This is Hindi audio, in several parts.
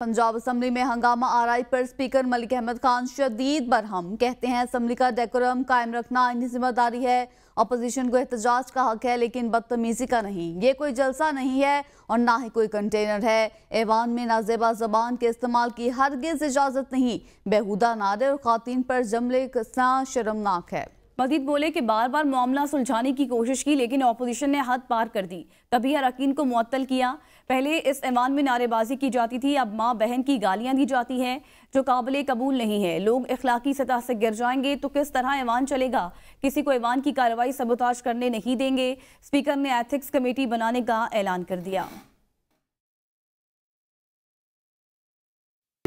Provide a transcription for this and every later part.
पंजाब असम्बली में हंगामा आरआई पर स्पीकर मलिक अहमद खान शदीद बरहम कहते हैं असम्बली का डेकोरम कायम रखना इनकी जिम्मेदारी है अपोजिशन को एहतजाज का हक है लेकिन बदतमीजी का नहीं ये कोई जलसा नहीं है और ना ही कोई कंटेनर है ऐवान में नाजेबा जबान के इस्तेमाल की हरगिज इजाज़त नहीं बेहूदा नारे और खातन पर जमले कसना शर्मनाक है मजीद बोले कि बार बार मामला सुलझाने की कोशिश की लेकिन अपोजिशन ने हद पार कर दी तभी अरकिन को मअतल किया पहले इस ऐवान में नारेबाजी की जाती थी अब माँ बहन की गालियाँ दी जाती हैं जो काबिल कबूल नहीं है लोग इखलाकी सतह से गिर जाएंगे तो किस तरह ऐवान चलेगा किसी को ऐवान की कार्रवाई सबोताज करने नहीं देंगे स्पीकर ने एथिक्स कमेटी बनाने का ऐलान कर दिया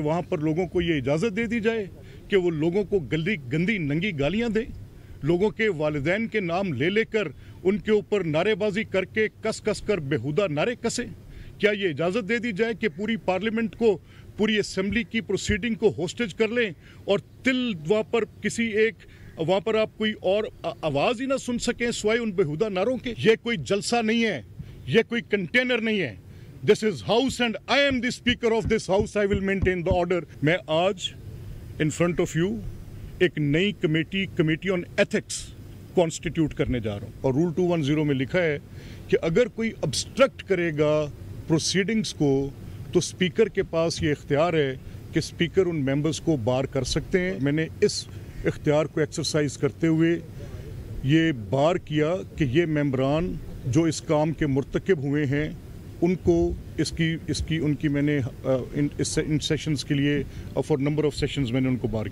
वहां पर लोगों को ये इजाज़त दे दी जाए कि वो लोगों को गली गंदी नंगी गालियाँ दें लोगों के वालदेन के नाम ले लेकर उनके ऊपर नारेबाजी करके कस कस कर बेहुदा नारे कसे क्या ये इजाज़त दे दी जाए कि पूरी पार्लियामेंट को पूरी असम्बली की प्रोसीडिंग को होस्टेज कर लें और तिल वहाँ पर किसी एक वहाँ पर आप कोई और आवाज़ ही ना सुन सकें स्वाय उन बेहुदा नारों के ये कोई जलसा नहीं है ये कोई कंटेनर नहीं है this is house and I am the speaker of this house I will maintain the order मैं आज इन फ्रंट ऑफ यू एक नई committee committee on ethics constitute करने जा रहा हूँ और रूल टू वन ज़ीरो में लिखा है कि अगर कोई ऑब्स्ट्रक्ट करेगा प्रोसीडिंग्स को तो स्पीकर के पास ये इख्तियार है कि स्पीकर उन मेंबर्स को बार कर सकते हैं मैंने इस इख्तियार को एक्सरसाइज करते हुए ये बार किया कि ये मेम्बरान जो इस काम के मरतकब हुए हैं उनको इसकी इसकी उनकी मैंने इन, इस, इन सेशंस के लिए फॉर नंबर ऑफ सेशंस मैंने उनको बार किया